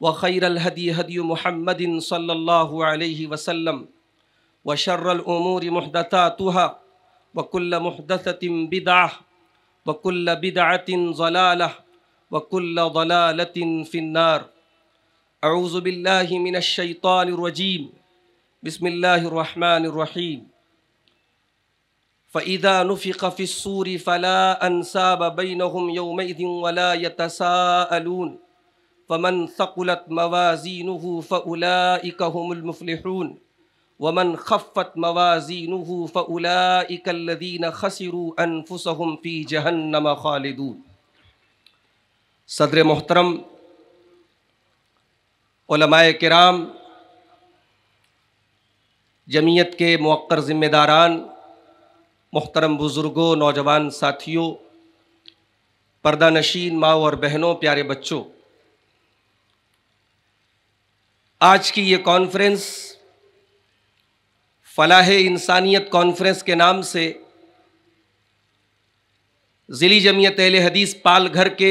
وخير الهدي هدي محمد صلى الله عليه وسلم وشر الأمور محدثاتها وكل محدثة بدعة وكل بدعة ضلالة وكل ضلالة في النار أعوذ بالله من الشيطان الرجيم بسم الله الرحمن الرحيم فإذا نفق في السور فلا أنساب بينهم يومئذ ولا يتساءلون फ़मन फ़कुलत मवाजीन फ़लामफ़लून वमन खफ़त मवाजीन फ़लादीन खसरू अनफुसहम फ़ी जहन्नम खालिदून सदर मोहतरम कराम जमीयत के मक्र ज़िम्मेदारान मोहतरम बुज़ुर्गों नौजवान साथियों पर्दा नशीन माओ और बहनों प्यारे बच्चों आज की ये कॉन्फ्रेंस फलाह इंसानियत कॉन्फ्रेंस के नाम से ज़िली जमीयत अहल हदीस पाल घर के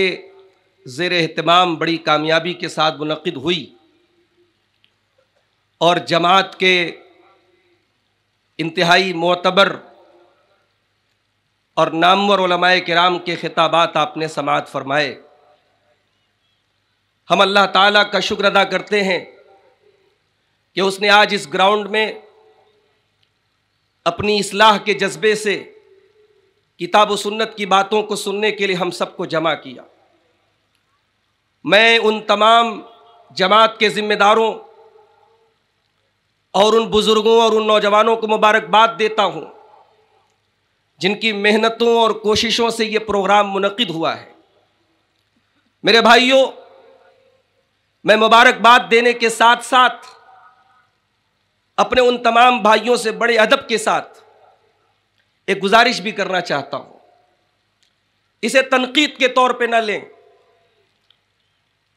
ज़ेर अहतमाम बड़ी कामयाबी के साथ मुनद हुई और जमात के इंतहाई मोतबर और नामवर कराम के ख़िताबात आपने समात फरमाए हम अल्लाह ताला का शुक्र अदा करते हैं कि उसने आज इस ग्राउंड में अपनी इसलाह के जज्बे से किताब सुन्नत की बातों को सुनने के लिए हम सबको जमा किया मैं उन तमाम जमात के ज़िम्मेदारों और उन बुज़ुर्गों और उन नौजवानों को मुबारकबाद देता हूँ जिनकी मेहनतों और कोशिशों से ये प्रोग्राम मुनद हुआ है मेरे भाइयों मैं मुबारकबाद देने के साथ साथ अपने उन तमाम भाइयों से बड़े अदब के साथ एक गुजारिश भी करना चाहता हूँ इसे तनकीद के तौर पर ना लें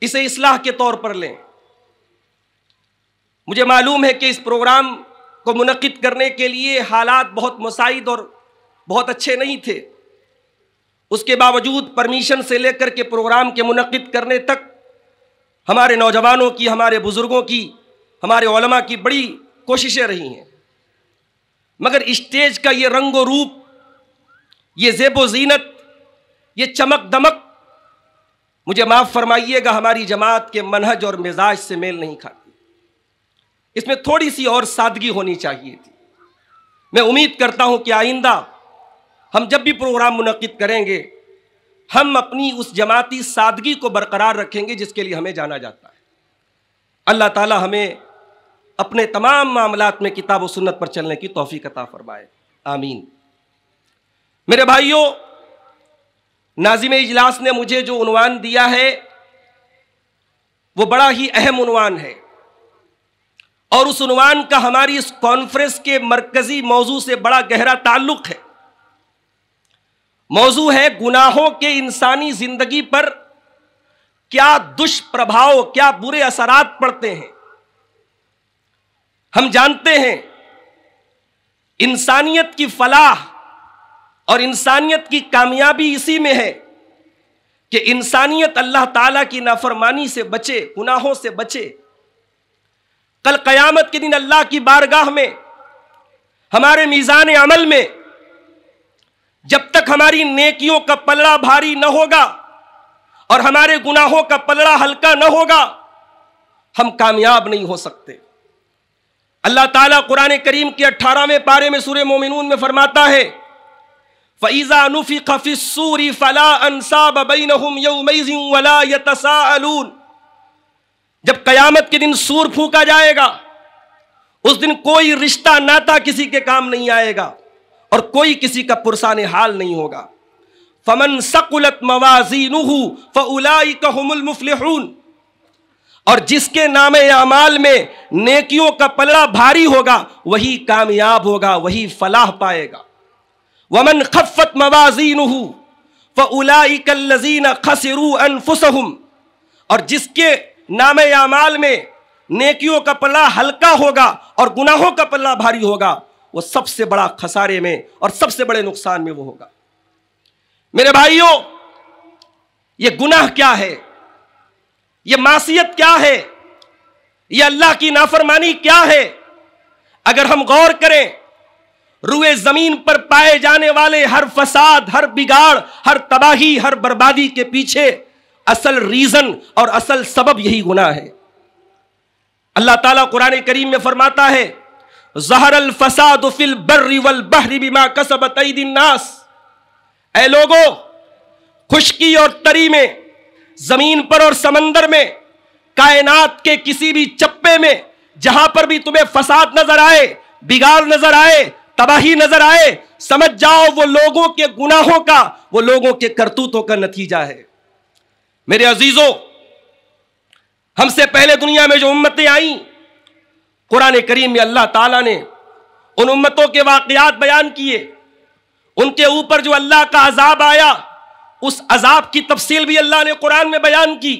इसे इसलाह के तौर पर लें मुझे मालूम है कि इस प्रोग्राम को मुनद करने के लिए हालात बहुत मुसाइद और बहुत अच्छे नहीं थे उसके बावजूद परमिशन से लेकर के प्रोग्राम के मुनद करने तक हमारे नौजवानों की हमारे बुज़ुर्गों की हमारे की बड़ी कोशिशें रही हैं मगर स्टेज का ये रंग रूप ये जेब व जीनत ये चमक दमक मुझे माफ़ फरमाइएगा हमारी जमात के मनहज और मिजाज से मेल नहीं खाती इसमें थोड़ी सी और सादगी होनी चाहिए थी मैं उम्मीद करता हूं कि आइंदा हम जब भी प्रोग्राम मुनद करेंगे हम अपनी उस जमाती सादगी को बरकरार रखेंगे जिसके लिए हमें जाना जाता है अल्लाह ताला हमें अपने तमाम मामलात में किताब सुन्नत पर चलने की तोहफी कता फरमाए आमीन मेरे भाइयों नाजिम इजलास ने मुझे जो उनवान दिया है वो बड़ा ही अहम उनवान है और उस उनवान का हमारी इस कॉन्फ्रेंस के मरकजी मौजू से बड़ा गहरा ताल्लुक है मौजू है गुनाहों के इंसानी जिंदगी पर क्या दुष्प्रभाव क्या बुरे असरात पड़ते हैं हम जानते हैं इंसानियत की फलाह और इंसानियत की कामयाबी इसी में है कि इंसानियत अल्लाह ताला की नाफरमानी से बचे गुनाहों से बचे कल कयामत के दिन अल्लाह की बारगाह में हमारे मीज़ान अमल में जब तक हमारी नेकियों का पलड़ा भारी न होगा और हमारे गुनाहों का पलड़ा हल्का न होगा हम कामयाब नहीं हो सकते अल्लाह ताला कुरान करीम के अट्ठारहवें पारे में सूर्य मोमिनून में फरमाता है फ़ैज़ा नफ़ी सूरी फ़ला अनसाब वला जब क़यामत के दिन सूर फूका जाएगा उस दिन कोई रिश्ता नाता किसी के काम नहीं आएगा और कोई किसी का पुरसान हाल नहीं होगा फमन सकुलत मवाजीन फ़लामुफलहून और जिसके नाम अमाल में नेकियों का पलड़ा भारी होगा वही कामयाब होगा वही फलाह पाएगा वमन खफ़त मवाजीन फ़लाईकल्लजीन खसरू अनफुसहम और जिसके नाम अमाल में नेकियों का पल्ला हल्का होगा और गुनाहों का पल्ला भारी होगा वो सबसे बड़ा खसारे में और सबसे बड़े नुकसान में वो होगा मेरे भाइयों ये गुनाह क्या है ये मासीत क्या है यह अल्लाह की नाफरमानी क्या है अगर हम गौर करें रुए जमीन पर पाए जाने वाले हर फसाद हर बिगाड़ हर तबाही हर बर्बादी के पीछे असल रीजन और असल सबब यही गुना है अल्लाह ताला कुरान करीम में फरमाता है जहरल फसाद फिल बर्री वल बहरी बिमा कसबत नास ए लोगो खुशकी और तरी में जमीन पर और समंदर में कायनात के किसी भी चप्पे में जहां पर भी तुम्हें फसाद नजर आए बिगाड़ नजर आए तबाही नजर आए समझ जाओ वो लोगों के गुनाहों का वो लोगों के करतूतों का नतीजा है मेरे अजीजों हमसे पहले दुनिया में जो उम्मतें आई कुरान करीम में अल्लाह ताला ने उन उम्मतों के वाकयात बयान किए उनके ऊपर जो अल्लाह का अजाब आया उस अजाब की तफसील भी अल्लाह ने कुरान में बयान की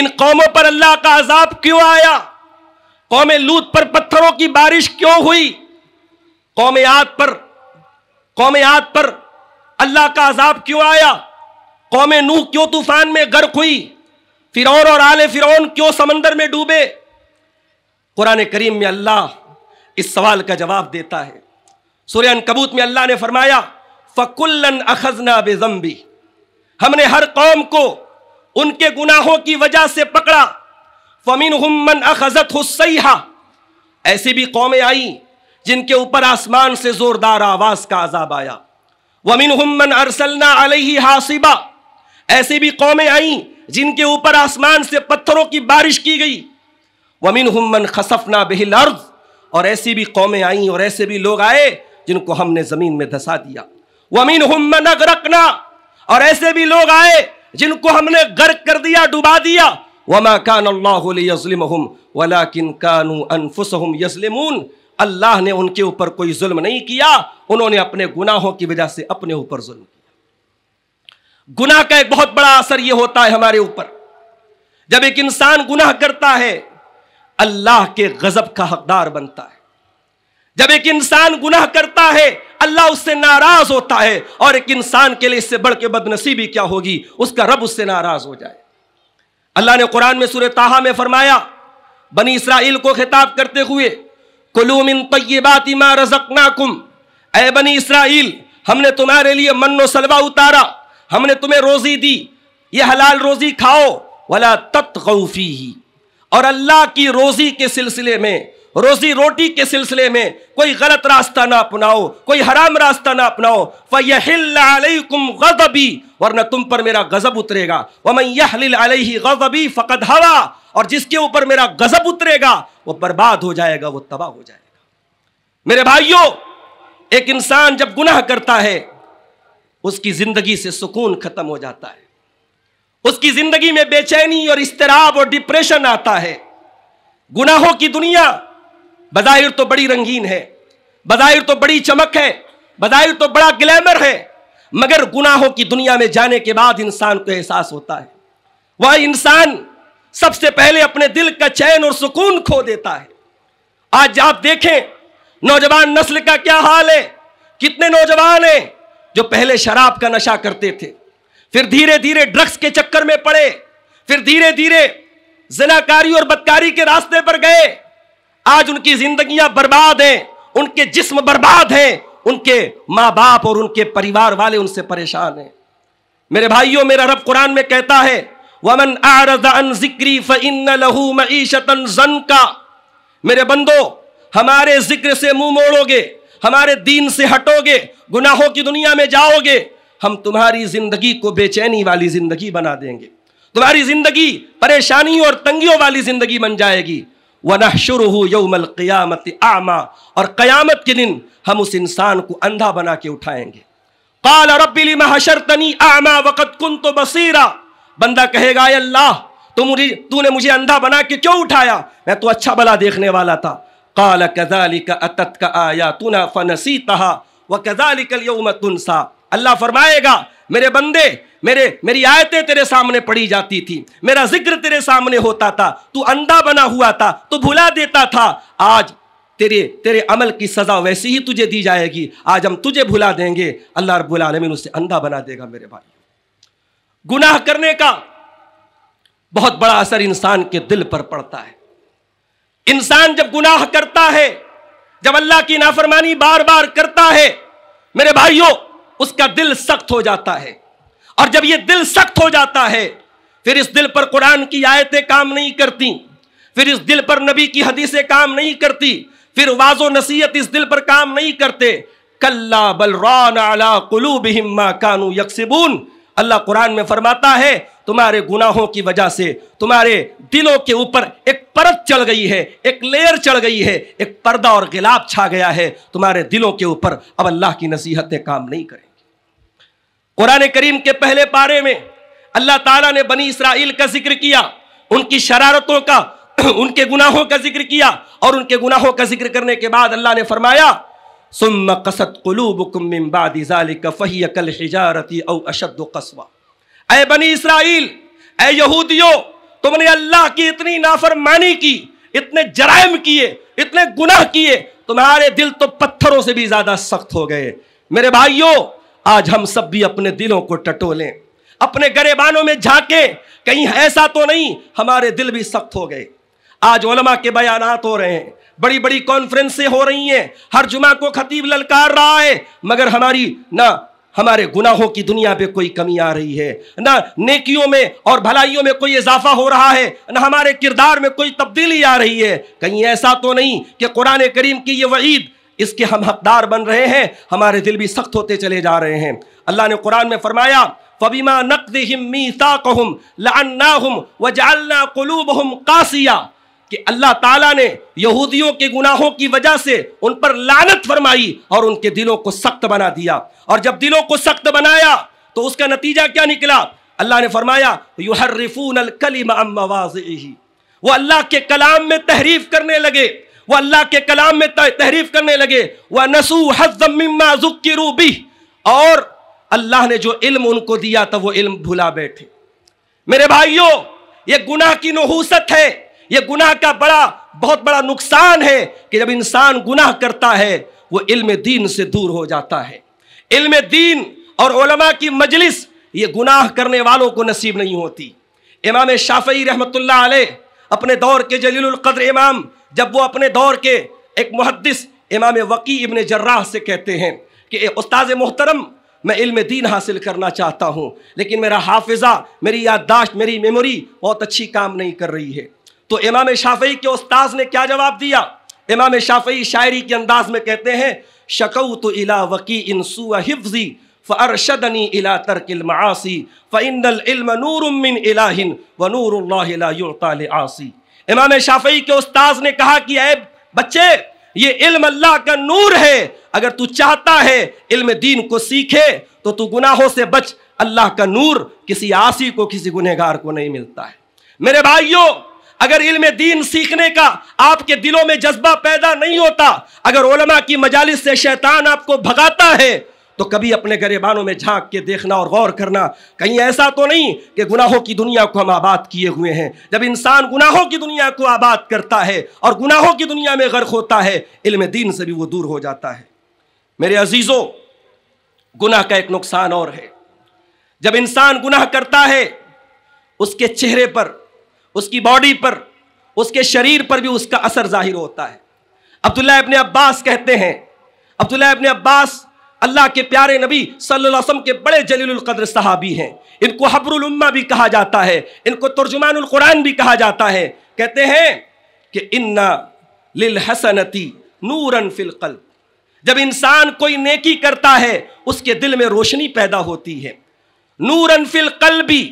इन कौमों पर अल्लाह का अजाब क्यों आया कौम लूत पर पत्थरों की बारिश क्यों हुई कौम आद पर कौम आद पर अल्लाह का अजाब क्यों आया कौम नूह क्यों तूफान में गर्क हुई फिर और आले फिरौन क्यों समंदर में डूबे कुरान करीम में अल्लाह इस सवाल का जवाब देता है सूर्य कबूत में अल्लाह ने फरमाया फ़कुल्लन अखजना बेजम्बी हमने हर कौम को उनके गुनाहों की वजह से पकड़ा फमिन हमन अखजत हुसैहा ऐसी भी कौमें आई जिनके ऊपर आसमान से जोरदार आवाज का आजाब आया वमिन हमन अरसलना अलही हासिबा ऐसी भी कौमें आई जिनके ऊपर आसमान से पत्थरों की बारिश की गई वमिन हमन खसफना बेहिल अर्ज और ऐसी भी कौमें आई और ऐसे भी लोग आए जिनको हमने ज़मीन में धसा दिया वमिन हमन अगरकना और ऐसे भी लोग आए जिनको हमने गर्क कर दिया डुबा दिया वमा कान अल्लाहम वला किन कानू अनफुसहम यसलिमून अल्लाह ने उनके ऊपर कोई जुल्म नहीं किया उन्होंने अपने गुनाहों की वजह से अपने ऊपर जुल्म किया गुनाह का एक बहुत बड़ा असर यह होता है हमारे ऊपर जब एक इंसान गुनाह करता है अल्लाह के गजब का हकदार बनता है जब एक इंसान गुनाह करता है अल्लाह उससे नाराज होता है और एक इंसान के लिए इससे बढ़ के बदनसीबी क्या होगी उसका रब उससे नाराज हो जाए अल्लाह ने कुरान में सूर ताहा में फरमाया बनी इसराइल को खिताब करते हुए कुलूमिन तयबात इमा रजकनाकुम ए बनी इसराइल हमने तुम्हारे लिए मनो सलवा उतारा हमने तुम्हें रोजी दी ये हलाल रोजी खाओ वाला तत्फी ही और अल्लाह की रोजी के सिलसिले में रोजी रोटी के सिलसिले में कोई गलत रास्ता ना अपनाओ कोई हराम रास्ता ना अपनाओ फ़यम गजबी वरना तुम पर मेरा गजब उतरेगा वमयही गजबी फ़कद हवा और जिसके ऊपर मेरा गजब उतरेगा वो बर्बाद हो जाएगा वो तबाह हो जाएगा मेरे भाइयों एक इंसान जब गुनाह करता है उसकी जिंदगी से सुकून खत्म हो जाता है उसकी जिंदगी में बेचैनी और इसतराब और डिप्रेशन आता है गुनाहों की दुनिया बदायर तो बड़ी रंगीन है बदायर तो बड़ी चमक है बदायर तो बड़ा ग्लैमर है मगर गुनाहों की दुनिया में जाने के बाद इंसान को एहसास होता है वह इंसान सबसे पहले अपने दिल का चैन और सुकून खो देता है आज आप देखें नौजवान नस्ल का क्या हाल है कितने नौजवान हैं जो पहले शराब का नशा करते थे फिर धीरे धीरे ड्रग्स के चक्कर में पड़े फिर धीरे धीरे जनाकारी और बदकारी के रास्ते पर गए आज उनकी जिंदगियां बर्बाद हैं उनके जिस्म बर्बाद हैं उनके माँ बाप और उनके परिवार वाले उनसे परेशान हैं मेरे भाइयों मेरा रब कुरान में कहता है वमन आरदान जिक्री फ़िन लहू मीशतन जन का मेरे बंदो हमारे जिक्र से मुंह मोड़ोगे हमारे दीन से हटोगे गुनाहों की दुनिया में जाओगे हम तुम्हारी जिंदगी को बेचैनी वाली जिंदगी बना देंगे तुम्हारी जिंदगी परेशानी और तंगियों वाली जिंदगी बन जाएगी वनशुर यौमल क़यामत आमा और क़यामत के दिन हम उस इंसान को अंधा बना के उठाएंगे काल रबी महाशर तनी आमा वक़त कुन तो बसीरा बंदा कहेगा अल्लाह तो मुझे तूने मुझे अंधा बना के क्यों उठाया मैं तो अच्छा भला देखने वाला था काल कदाली का अतत का आया तू तुना फनसी तहा व कदाली कल यौम तुनसा अल्लाह फरमाएगा मेरे बंदे मेरे मेरी आयतें तेरे सामने पड़ी जाती थी मेरा जिक्र तेरे सामने होता था तू अंधा बना हुआ था तू भुला देता था आज तेरे तेरे अमल की सज़ा वैसी ही तुझे दी जाएगी आज हम तुझे भुला देंगे अल्लाह रब्बुल आलमीन उसे अंधा बना देगा मेरे भाई गुनाह करने का बहुत बड़ा असर इंसान के दिल पर पड़ता है इंसान जब गुनाह करता है जब अल्लाह की नाफरमानी बार बार करता है मेरे भाइयों उसका दिल सख्त हो जाता है और जब ये दिल सख्त हो जाता है फिर इस दिल पर कुरान की आयतें काम नहीं करती फिर इस दिल पर नबी की हदीसें काम नहीं करती फिर वाजो नसीहत इस दिल पर काम नहीं करते कल्ला बलरान अला कुलू बिहिमा कानू यकसिबून अल्लाह कुरान में फरमाता है तुम्हारे गुनाहों की वजह से तुम्हारे दिलों के ऊपर एक परत चढ़ गई है एक लेयर चढ़ गई है एक पर्दा और गिलाब छा गया है तुम्हारे दिलों के ऊपर अब अल्लाह की नसीहतें काम नहीं करें कुरान करीम के पहले पारे में अल्लाह ताला ने बनी इसराइल का जिक्र किया उनकी शरारतों का उनके गुनाहों का जिक्र किया और उनके गुनाहों का जिक्र करने के बाद अल्लाह ने फरमाया सुम कसत कल अशद कस्बा अय बनी इसराइल अय यहूदियों तुमने अल्लाह की इतनी नाफरमानी की इतने जरायम किए इतने गुनाह किए तुम्हारे दिल तो पत्थरों से भी ज्यादा सख्त हो गए मेरे भाइयों आज हम सब भी अपने दिलों को टटोलें अपने गरेबानों में झाके कहीं ऐसा तो नहीं हमारे दिल भी सख्त हो गए आज ओलमा के बयान हो रहे हैं बड़ी बड़ी कॉन्फ्रेंसें हो रही हैं हर जुमा को खतीब ललकार रहा है मगर हमारी ना हमारे गुनाहों की दुनिया पे कोई कमी आ रही है ना नेकियों में और भलाइयों में कोई इजाफा हो रहा है ना हमारे किरदार में कोई तब्दीली आ रही है कहीं ऐसा तो नहीं कि कुरान करीम की ये वईद इसके हम हकदार बन रहे हैं हमारे दिल भी सख्त होते चले जा रहे हैं अल्लाह ने कुरान में फरमाया फबीमा नकदम मीसा कहम लाना हम वजालना कलूब हम कासिया कि अल्लाह ताला ने यहूदियों के गुनाहों की वजह से उन पर लानत फरमाई और उनके दिलों को सख्त बना दिया और जब दिलों को सख्त बनाया तो उसका नतीजा क्या निकला अल्लाह ने फरमाया अल कलीम अम्मवाज वो अल्लाह के कलाम में तहरीफ करने लगे वो अल्लाह के कलाम में तहरीफ करने लगे वह नसू हजम्मा जुक्की रूबी और अल्लाह ने जो इल्म उनको दिया था तो वो इल्म भुला बैठे मेरे भाइयों ये गुनाह की नहूसत है ये गुनाह का बड़ा बहुत बड़ा नुकसान है कि जब इंसान गुनाह करता है वो इल्म दीन से दूर हो जाता है इल्म दीन और ओलमा की मजलिस ये गुनाह करने वालों को नसीब नहीं होती इमाम शाफी रहमत अलैह अपने दौर के कदर इमाम जब वो अपने दौर के एक मुहदस इमाम वकी इबन जर्राह से कहते हैं कि उस्ताद मोहतरम मैं इल्म दीन हासिल करना चाहता हूँ लेकिन मेरा हाफिज़ा मेरी याददाश्त मेरी मेमोरी बहुत अच्छी काम नहीं कर रही है तो इमाम शाफी के उस्ताद ने क्या जवाब दिया इमाम शाफी शायरी के अंदाज में कहते हैं शकऊ तो इला वकी सू हिफी फ़रशदनी इला तरकिल मासी फ़िनम नूरमिन इलाहिन व नूर आसी इमाम शाफी के उस्ताज ने कहा कि अः बच्चे ये इल्म अल्लाह का नूर है अगर तू चाहता है इल्म दीन को सीखे तो तू गुनाहों से बच अल्लाह का नूर किसी आसी को किसी गुनहगार को नहीं मिलता है मेरे भाइयों अगर इल्म दीन सीखने का आपके दिलों में जज्बा पैदा नहीं होता अगर ओलमा की मजालिस से शैतान आपको भगाता है तो कभी अपने गरेबानों में झांक के देखना और गौर करना कहीं ऐसा तो नहीं कि गुनाहों की दुनिया को हम आबाद किए हुए हैं जब इंसान गुनाहों की दुनिया को आबाद करता है और गुनाहों की दुनिया में गर्क होता है इल्म दीन से भी वो दूर हो जाता है मेरे अजीज़ों गुनाह का एक नुकसान और है जब इंसान गुनाह करता है उसके चेहरे पर उसकी बॉडी पर उसके शरीर पर भी उसका असर जाहिर होता है अब्दुल्ला इबन अब्बास कहते हैं अब्दुल्ला इबन अब्बास अल्लाह के प्यारे नबी सल्लल्लाहु के बड़े जलील साहबी हैं इनको हबरुल्मा भी कहा जाता है इनको तर्जुमान कुरान भी कहा जाता है कहते हैं कि इन्ना लिल हसनती नूरन फिल जब इंसान कोई नेकी करता है उसके दिल में रोशनी पैदा होती है नूरन फिल कल्बी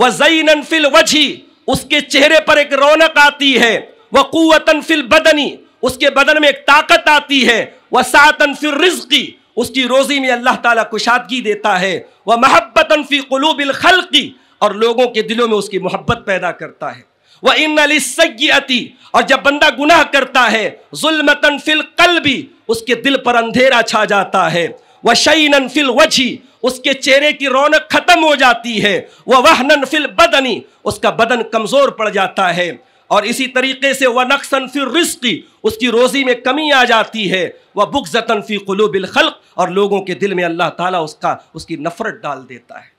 व जईन फिल वजी उसके चेहरे पर एक रौनक आती है वह कुतन फिल बदनी उसके बदन में एक ताकत आती है वह सातन फिल रिज्की उसकी रोज़ी में अल्लाह ताला कुशादगी देता है वह महब्बत फ़ी कलूबिल खल्की और लोगों के दिलों में उसकी मोहब्बत पैदा करता है वह इन सैयती और जब बंदा गुनाह करता है जुलमतन फिल कल भी उसके दिल पर अंधेरा छा जाता है वह शईन फिल वजी उसके चेहरे की रौनक खत्म हो जाती है वह वहनन फिल बदनी उसका बदन कमज़ोर पड़ जाता है और इसी तरीके से वह नक्सन फिर रिस्क उसकी रोज़ी में कमी आ जाती है वह बुक जतन फ़ी बिलखल और लोगों के दिल में अल्लाह ताला उसका उसकी नफ़रत डाल देता है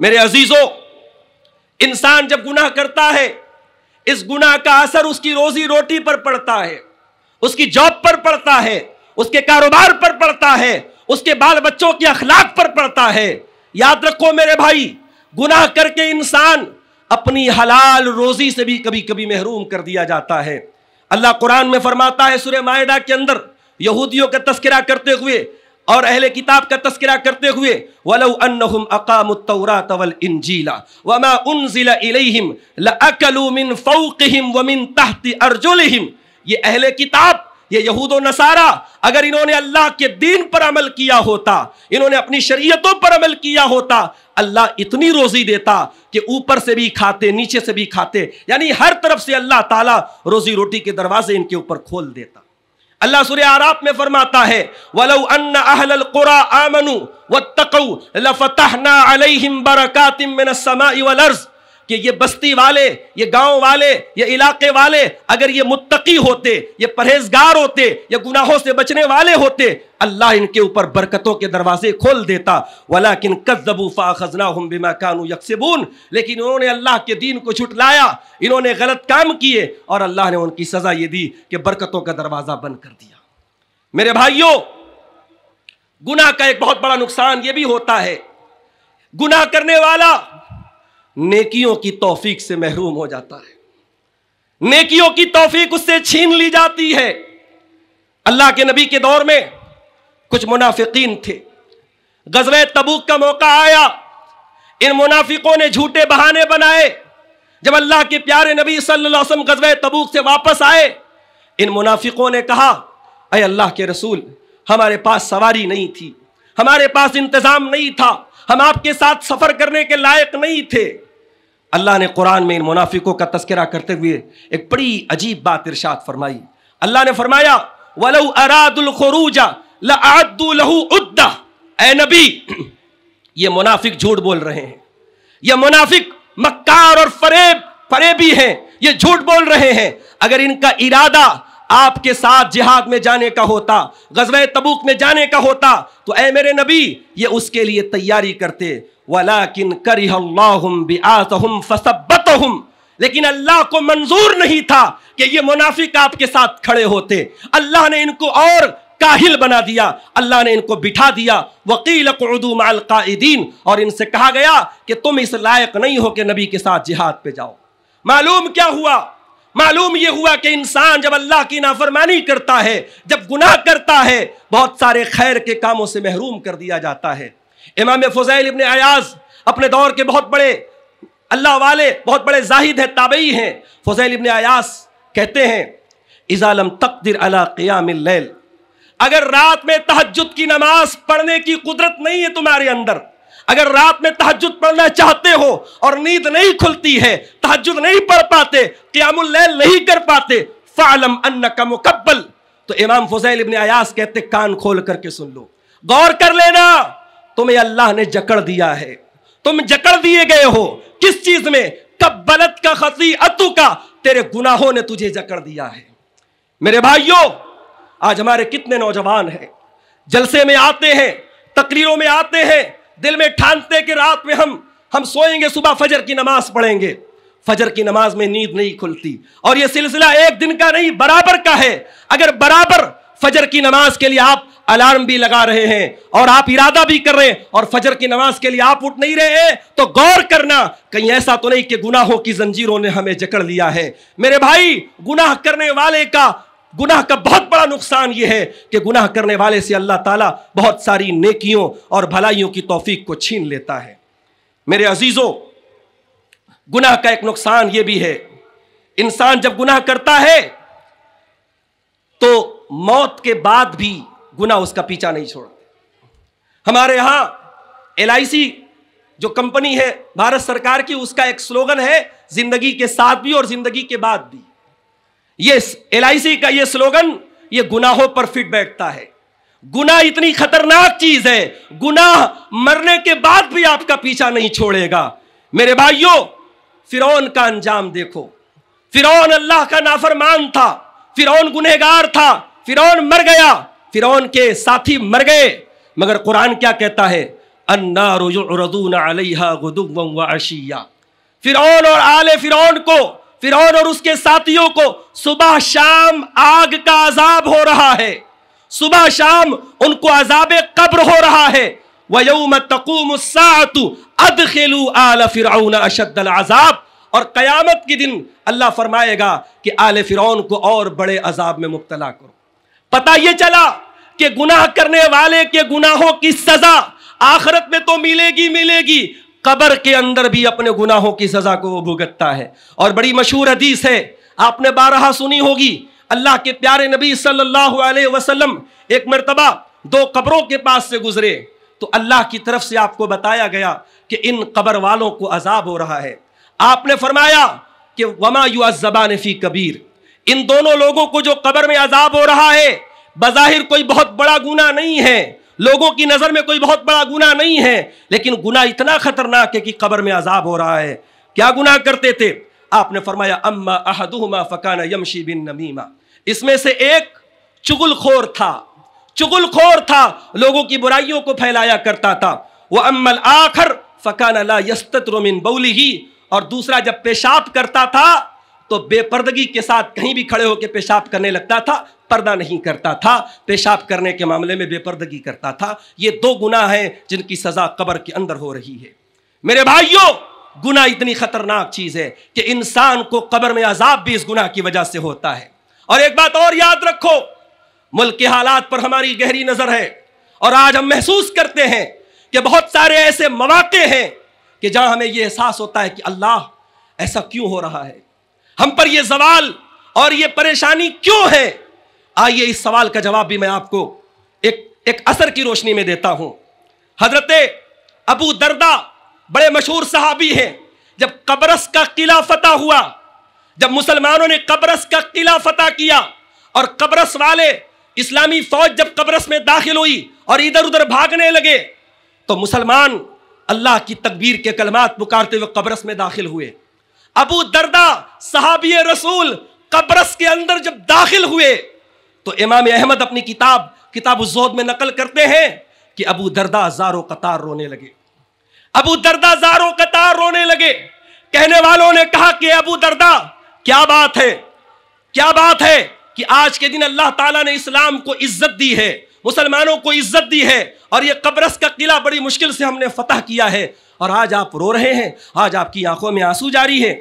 मेरे अजीज़ों इंसान जब गुनाह करता है इस गुनाह का असर उसकी रोज़ी रोटी पर पड़ता है उसकी जॉब पर पड़ता है उसके कारोबार पर पड़ता है उसके बाल बच्चों के अखलाक पर पड़ता है याद रखो मेरे भाई गुनाह करके इंसान अपनी हलाल रोजी से भी कभी कभी महरूम कर दिया जाता है अल्लाह कुरान में फरमाता है सुर मायदा के अंदर यहूदियों का तस्करा करते हुए और अहले किताब का तस्करा करते हुए वलो अन्नहुम ये अहले किताब ये यहूद नसारा अगर इन्होंने अल्लाह के दीन पर अमल किया होता इन्होंने अपनी शरीयतों पर अमल किया होता अल्लाह इतनी रोजी देता कि ऊपर से भी खाते नीचे से भी खाते यानी हर तरफ से अल्लाह ताला रोजी रोटी के दरवाजे इनके ऊपर खोल देता अल्लाह सुर आराफ में फरमाता है वलऊ अन्न अहल कुरा आमनु व लफतहना बरकातिम समाई वल अर्ज़ कि ये बस्ती वाले ये गांव वाले ये इलाके वाले अगर ये मुत्तकी होते ये परहेजगार होते ये गुनाहों से बचने वाले होते अल्लाह इनके ऊपर बरकतों के दरवाजे खोल देता वाला किन कजबू फ़ाखजना हम बिमा कानू यकसबून लेकिन उन्होंने अल्लाह के दीन को छुटलाया इन्होंने गलत काम किए और अल्लाह ने उनकी सज़ा ये दी कि बरकतों का दरवाज़ा बंद कर दिया मेरे भाइयों गुनाह का एक बहुत बड़ा नुकसान ये भी होता है गुनाह करने वाला नेकियों की तौफीक से महरूम हो जाता है नेकियों की तौफीक उससे छीन ली जाती है अल्लाह के नबी के दौर में कुछ मुनाफिकीन थे गजब तबूक का मौका आया इन मुनाफिकों ने झूठे बहाने बनाए जब अल्लाह के प्यारे नबी सल्लल्लाहु अलैहि वसल्लम गजब तबूक से वापस आए इन मुनाफिकों ने कहा अरे अल्लाह के रसूल हमारे पास सवारी नहीं थी हमारे पास इंतज़ाम नहीं था हम आपके साथ सफर करने के लायक नहीं थे अल्लाह ने कुरान में इन मुनाफिकों का तस्करा करते हुए एक बड़ी अजीब बात इर्शाद फरमाई अल्लाह ने फरमाया वलऊ अरादुलखरूजा लहू उद्दा ए नबी ये मुनाफिक झूठ बोल रहे हैं ये मुनाफिक मक्कार और फरेब फरेबी हैं ये झूठ बोल रहे हैं अगर इनका इरादा आपके साथ जिहाद में जाने का होता गजब तबूक में जाने का होता तो ए मेरे नबी ये उसके लिए तैयारी करते वाला किन लेकिन अल्लाह को मंजूर नहीं था कि ये मुनाफिक आपके साथ खड़े होते अल्लाह ने इनको और काहिल बना दिया अल्लाह ने इनको बिठा दिया वकील कादीन और इनसे कहा गया कि तुम इस लायक नहीं हो कि नबी के साथ जिहाद पे जाओ मालूम क्या हुआ मालूम यह हुआ कि इंसान जब अल्लाह की नाफरमानी करता है जब गुनाह करता है बहुत सारे खैर के कामों से महरूम कर दिया जाता है इमाम फजैल इबन अयाज अपने दौर के बहुत बड़े अल्लाह वाले बहुत बड़े जाहिद है ताबई हैं फजैल इबन अयास कहते हैं इजालम तकदिर अला क़याम अगर रात में तहजद की नमाज पढ़ने की कुदरत नहीं है तुम्हारे अंदर अगर रात में तहजद पढ़ना चाहते हो और नींद नहीं खुलती है तहजद नहीं पढ़ पाते क्यामुल नहीं कर पाते फालम अन्न का मुकबल तो इमाम फुजैल इबन अयास कहते कान खोल करके सुन लो गौर कर लेना तुम्हें अल्लाह ने जकड़ दिया है तुम जकड़ दिए गए हो किस चीज में कब्बलत का खसी अतु का तेरे गुनाहों ने तुझे जकड़ दिया है मेरे भाइयों आज हमारे कितने नौजवान हैं जलसे में आते हैं तकरीरों में आते हैं दिल में ठानते कि रात में हम हम सोएंगे सुबह फजर की नमाज पढ़ेंगे फजर की नमाज में नींद नहीं खुलती और यह सिलसिला एक दिन का नहीं बराबर का है अगर बराबर फजर की नमाज के लिए आप अलार्म भी लगा रहे हैं और आप इरादा भी कर रहे हैं और फजर की नमाज के लिए आप उठ नहीं रहे हैं तो गौर करना कहीं ऐसा तो नहीं कि गुनाहों की जंजीरों ने हमें जकड़ लिया है मेरे भाई गुनाह करने वाले का गुनाह का बहुत बड़ा नुकसान यह है कि गुनाह करने वाले से अल्लाह ताला बहुत सारी नेकियों और भलाइयों की तोफीक को छीन लेता है मेरे अजीज़ों गुनाह का एक नुकसान यह भी है इंसान जब गुनाह करता है तो मौत के बाद भी गुनाह उसका पीछा नहीं छोड़ता हमारे यहां एल जो कंपनी है भारत सरकार की उसका एक स्लोगन है जिंदगी के साथ भी और जिंदगी के बाद भी ये एल का ये स्लोगन ये गुनाहों पर फिट बैठता है गुनाह इतनी खतरनाक चीज है गुनाह मरने के बाद भी आपका पीछा नहीं छोड़ेगा मेरे भाइयों फिरौन का अंजाम देखो फिरौन अल्लाह का नाफरमान था फिरौन गुनहगार था फिरौन मर गया फिरौन के साथी मर गए मगर कुरान क्या कहता है अन्ना फिरौन और आले फिरौन को फिर और उसके साथियों को सुबह शाम आग का अजाब हो रहा है सुबह शाम उनको अजाब कब्र हो रहा है वयम तकूम अदखिलू आल फिर अशद अजाब और क़यामत के दिन अल्लाह फरमाएगा कि आल फिरौन को और बड़े अजाब में मुबतला करो पता ये चला कि गुनाह करने वाले के गुनाहों की सजा आखरत में तो मिलेगी मिलेगी कबर के अंदर भी अपने गुनाहों की सजा को भुगतता है और बड़ी मशहूर हदीस है आपने बारह सुनी होगी अल्लाह के प्यारे नबी सल्लल्लाहु अलैहि वसल्लम एक मरतबा दो कबरों के पास से गुजरे तो अल्लाह की तरफ से आपको बताया गया कि इन कबर वालों को अजाब हो रहा है आपने फरमाया कि वमा यू जबान फी कबीर इन दोनों लोगों को जो कबर में अजाब हो रहा है बज़ाहिर कोई बहुत बड़ा गुना नहीं है लोगों की नज़र में कोई बहुत बड़ा गुना नहीं है लेकिन गुना इतना खतरनाक है कि कब्र में अजाब हो रहा है क्या गुना करते थे आपने फरमाया अम्मा अहदुमा फ़काना यमशी बिन नमीमा इसमें से एक चुगलखोर था चुगलखोर था लोगों की बुराइयों को फैलाया करता था वह अम्मल आखर फ़काना ला यस्तरोमिन बउली ही और दूसरा जब पेशाब करता था तो बेपर्दगी के साथ कहीं भी खड़े होकर पेशाब करने लगता था पर्दा नहीं करता था पेशाब करने के मामले में बेपर्दगी करता था ये दो गुना हैं जिनकी सजा कबर के अंदर हो रही है मेरे भाइयों गुना इतनी खतरनाक चीज है कि इंसान को कबर में अजाब भी इस गुना की वजह से होता है और एक बात और याद रखो मुल्क के हालात पर हमारी गहरी नजर है और आज हम महसूस करते हैं कि बहुत सारे ऐसे मवाक़े हैं कि जहां हमें यह एहसास होता है कि अल्लाह ऐसा क्यों हो रहा है हम पर यह सवाल और ये परेशानी क्यों है आइए इस सवाल का जवाब भी मैं आपको एक एक असर की रोशनी में देता हूं हजरत अबू दरदा बड़े मशहूर सहाबी हैं जब कब्रस का किला फतह हुआ जब मुसलमानों ने कब्रस का किला फतह किया और कब्रस वाले इस्लामी फौज जब कब्रस में दाखिल हुई और इधर उधर भागने लगे तो मुसलमान अल्लाह की तकबीर के कलमात पुकारते हुए कब्रस में दाखिल हुए अबू दरदा सहाबी रसूल कब्रस के अंदर जब दाखिल हुए तो इमाम अहमद अपनी किताब किताब जहद में नकल करते हैं कि अबू दरदा जारो कतार रोने लगे अबू दरदा जारो कतार रोने लगे कहने वालों ने कहा कि अबू दरदा क्या बात है क्या बात है कि आज के दिन अल्लाह ताला ने इस्लाम को इज्जत दी है मुसलमानों को इज्जत दी है और ये कब्रस का किला बड़ी मुश्किल से हमने फतह किया है और आज आप रो रहे हैं आज आपकी आंखों में आंसू जारी है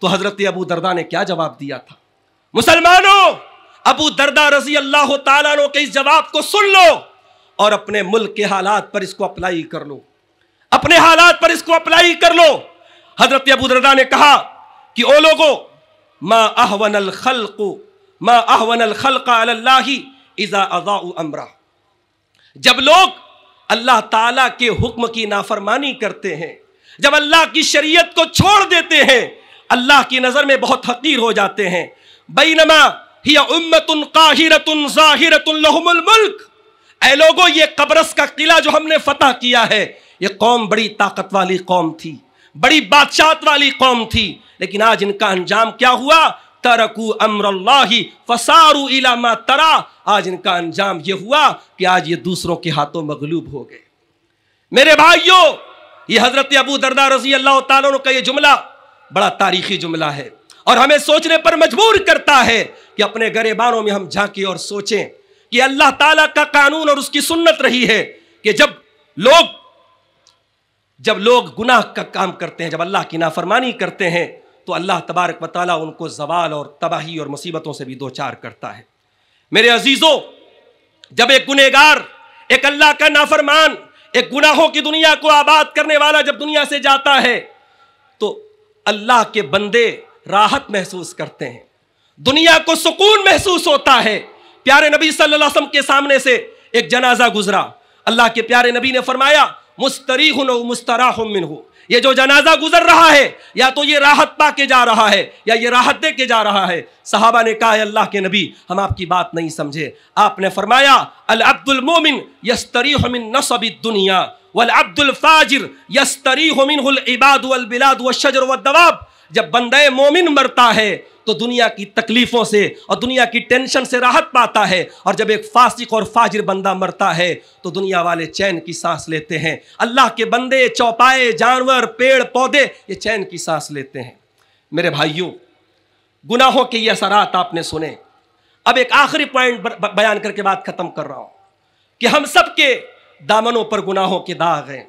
तो हजरत अबू दरदा ने क्या जवाब दिया था मुसलमानों अबू दरदा रजी अल्लाह तु के इस जवाब को सुन लो और अपने मुल्क के हालात पर इसको अप्लाई कर लो अपने हालात पर इसको अप्लाई कर लो हजरत अबू दरदा ने कहा कि ओ लोगो मा अहवन खल को मा अहवन खल का इजा अमरा जब लोग अल्लाह ताला के हुक्म की नाफरमानी करते हैं जब अल्लाह की शरीयत को छोड़ देते हैं अल्लाह की नज़र में बहुत हकीर हो जाते हैं बई नमा लोगो ये कब्रस का किला जो हमने फतेह किया है ये कौम बड़ी ताकत वाली कौम थी बड़ी बादशाह वाली कौम थी लेकिन आज इनका अंजाम क्या हुआ तरकू अमर फसारू इलामा तरा आज इनका अंजाम ये हुआ कि आज ये दूसरों के हाथों मगलूब हो गए मेरे भाइयों ये हजरत अबू दरदा रजी अल्लाह तुम का ये जुमला बड़ा तारीखी जुमला है और हमें सोचने पर मजबूर करता है कि अपने गरेबानों में हम झांकें और सोचें कि अल्लाह ताला का कानून और उसकी सुन्नत रही है कि जब लोग जब लोग गुनाह का काम करते हैं जब अल्लाह की नाफरमानी करते हैं तो अल्लाह तबारक वाली उनको जवाल और तबाही और मुसीबतों से भी दो चार करता है मेरे अजीज़ों जब एक गुनहगार एक अल्लाह का नाफरमान एक गुनाहों की दुनिया को आबाद करने वाला जब दुनिया से जाता है तो अल्लाह के बंदे राहत महसूस करते हैं दुनिया को सुकून महसूस होता है प्यारे नबी सल्लल्लाहु अलैहि वसल्लम के सामने से एक जनाजा गुजरा अल्लाह के प्यारे नबी ने फरमाया मुस्तरी हु मुस्तरा मिन हो ये जो जनाजा गुजर रहा है या तो ये राहत पा के जा रहा है या ये राहत दे के जा रहा है साहबा ने कहा अल्लाह के नबी हम आपकी बात नहीं समझे आपने फरमाया अल अब्दुल मोमिन यस्तरी हमिन नसबी दुनिया वल अब्दुल फाजिर यस्तरी हमिन इबाद वल बिलाद व शजर व दवाब जब बंदे मोमिन मरता है तो दुनिया की तकलीफ़ों से और दुनिया की टेंशन से राहत पाता है और जब एक फासिक और फाजिर बंदा मरता है तो दुनिया वाले चैन की सांस लेते हैं अल्लाह के बंदे चौपाए जानवर पेड़ पौधे ये चैन की सांस लेते हैं मेरे भाइयों गुनाहों के ये असरात आपने सुने अब एक आखिरी पॉइंट बयान करके बात ख़त्म कर रहा हूँ कि हम सब के दामनों पर गुनाहों के दाग हैं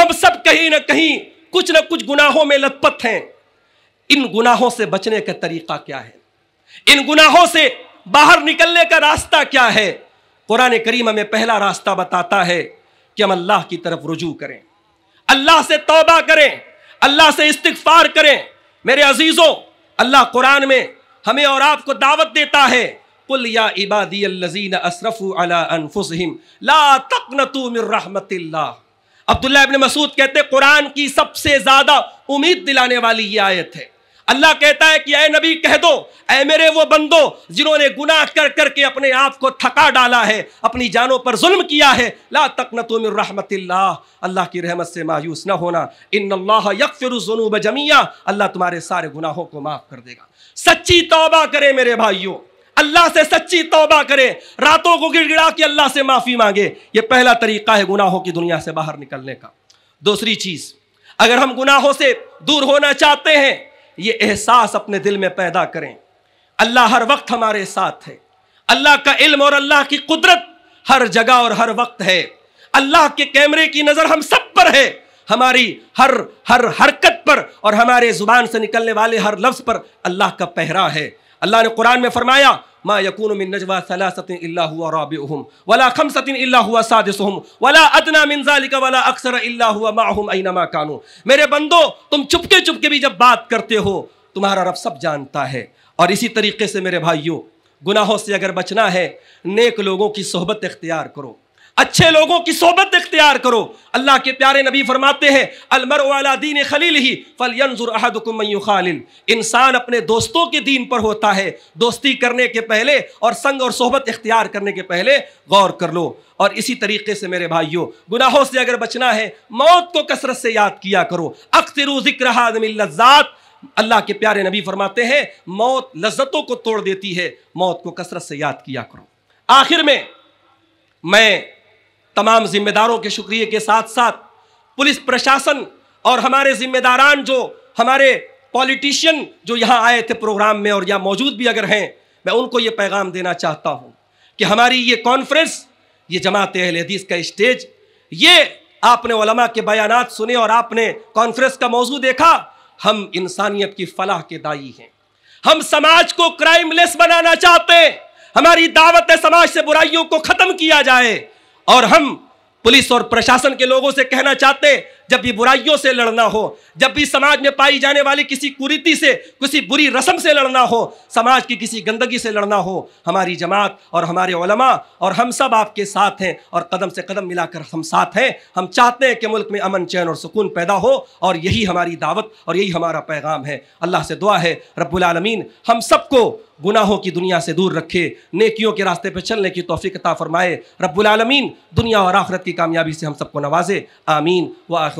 हम सब कहीं ना कहीं कुछ ना कुछ गुनाहों में लथपथ हैं इन गुनाहों से बचने का तरीका क्या है इन गुनाहों से बाहर निकलने का रास्ता क्या है कुरान करीम हमें पहला रास्ता बताता है कि हम अल्लाह की तरफ रुजू करें अल्लाह से तौबा करें अल्लाह से इस्तफार करें मेरे अजीज़ों अल्लाह कुरान में हमें और आपको दावत देता है कुल या इबादी अल्लजीन असरफू अला अनफुसहिम ला तकनतू मिर रहमतिल्लाह अब्दुल्लाह इब्न मसूद कहते कुरान की सबसे ज़्यादा उम्मीद दिलाने वाली ये आयत है अल्लाह कहता है कि अय नबी कह दो अय मेरे वो बंदो जिन्होंने गुनाह कर करके अपने आप को थका डाला है अपनी जानों पर जुल्म किया है ला तक न तुम रहमत अल्लाह की रहमत से मायूस न होना इन अल्लाह यकफिरजनूब जमिया अल्लाह तुम्हारे सारे गुनाहों को माफ़ कर देगा सच्ची तोबा करे मेरे भाइयों अल्लाह से सच्ची तोबा करे रातों को गिड़गिड़ा के अल्लाह से माफ़ी मांगे ये पहला तरीका है गुनाहों की दुनिया से बाहर निकलने का दूसरी चीज़ अगर हम गुनाहों से दूर होना चाहते हैं ये एहसास अपने दिल में पैदा करें अल्लाह हर वक्त हमारे साथ है अल्लाह का इल्म और अल्लाह की कुदरत हर जगह और हर वक्त है अल्लाह के कैमरे की नज़र हम सब पर है हमारी हर हर हरकत पर और हमारे ज़ुबान से निकलने वाले हर लफ्ज़ पर अल्लाह का पहरा है अल्लाह ने कुरान में फरमाया मा यकून मिन नजवा सलासतिन इल्ला हुआ राबिउहुम वला खमसतिन इल्ला हुआ सादिसुहुम वला अदना मिन ذلك वला अक्सर इल्ला हुआ माहुम ऐनमा कानू मेरे बंदो तुम चुपके चुपके भी जब बात करते हो तुम्हारा रब सब जानता है और इसी तरीके से मेरे भाइयों गुनाहों से अगर बचना है नेक लोगों की सोहबत इख्तियार करो अच्छे लोगों की सोबत इख्तियार करो अल्लाह के प्यारे नबी फरमाते हैं अलमर वाला दीन खलील ही फलयनजुर इंसान अपने दोस्तों के दीन पर होता है दोस्ती करने के पहले और संग और सोहबत इख्तियार करने के पहले गौर कर लो और इसी तरीके से मेरे भाइयों गुनाहों से अगर बचना है मौत को कसरत से याद किया करो अख्तिर जिक्र हादमिल्लजात अल्लाह के प्यारे नबी फरमाते हैं मौत लज्जतों को तोड़ देती है मौत को कसरत से याद किया करो आखिर में मैं तमाम जिम्मेदारों के शुक्रिया के साथ साथ पुलिस प्रशासन और हमारे जिम्मेदारान जो हमारे पॉलिटिशियन जो यहाँ आए थे प्रोग्राम में और यहाँ मौजूद भी अगर हैं मैं उनको ये पैगाम देना चाहता हूँ कि हमारी ये कॉन्फ्रेंस ये जमात अहल हदीस का स्टेज ये आपने वलमा के बयान सुने और आपने कॉन्फ्रेंस का मौजू देखा हम इंसानियत की फलाह के दाई हैं हम समाज को क्राइमलेस बनाना चाहते हैं हमारी दावत है समाज से बुराइयों को ख़त्म किया जाए और हम पुलिस और प्रशासन के लोगों से कहना चाहते हैं जब भी बुराइयों से लड़ना हो जब भी समाज में पाई जाने वाली किसी कुरीति से किसी बुरी रस्म से लड़ना हो समाज की किसी गंदगी से लड़ना हो हमारी जमात और हमारे ओलमा और हम सब आपके साथ हैं और कदम से कदम मिलाकर हम साथ हैं हम चाहते हैं कि मुल्क में अमन चैन और सुकून पैदा हो और यही हमारी दावत और यही हमारा पैगाम है अल्लाह से दुआ है रब्बुलमीन हम सबको गुनाहों की दुनिया से दूर रखे नेकियों के रास्ते पर चलने की तोफ़ीकता फ़रमाए रब्बुलमीन दुनिया और आखरत की कामयाबी से हम सबको नवाजे आमीन व आखिर